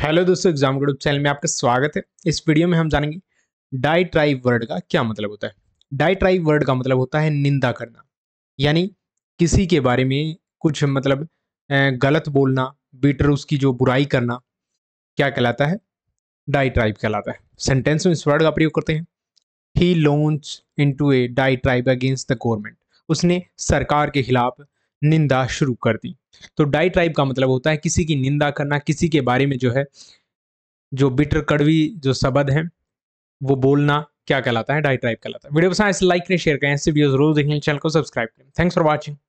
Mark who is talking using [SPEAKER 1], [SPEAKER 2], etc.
[SPEAKER 1] hello दोस्तों exam group channel में आपका स्वागत है इस वीडियो में हम जानेंगे डाई ट्राइव वर्ड का क्या मतलब होता है डाई ट्राइव वर्ड का मतलब होता है निंदा करना यानी किसी के बारे में कुछ मतलब गलत बोलना बीटर उसकी जो बुराई करना क्या कहलाता है डाई ट्राइव कहलाता है सेंटेंस में इस वर्ड का प्रयोग करते हैं he launch into a diatribe against the government उसने सरकार के खिलाफ निंदा शुरू कर दी तो डाई ट्राइब का मतलब होता है किसी की निंदा करना किसी के बारे में जो है जो बिटर कड़वी जो शब्द हैं वो बोलना क्या कहलाता है डाई ट्राइब कहलाता है वीडियो पसंद ऐसे तो लाइक करें शेयर करें ऐसे वीडियोस रोज देखने चैनल को सब्सक्राइब करें थैंक्स फॉर वॉचिंग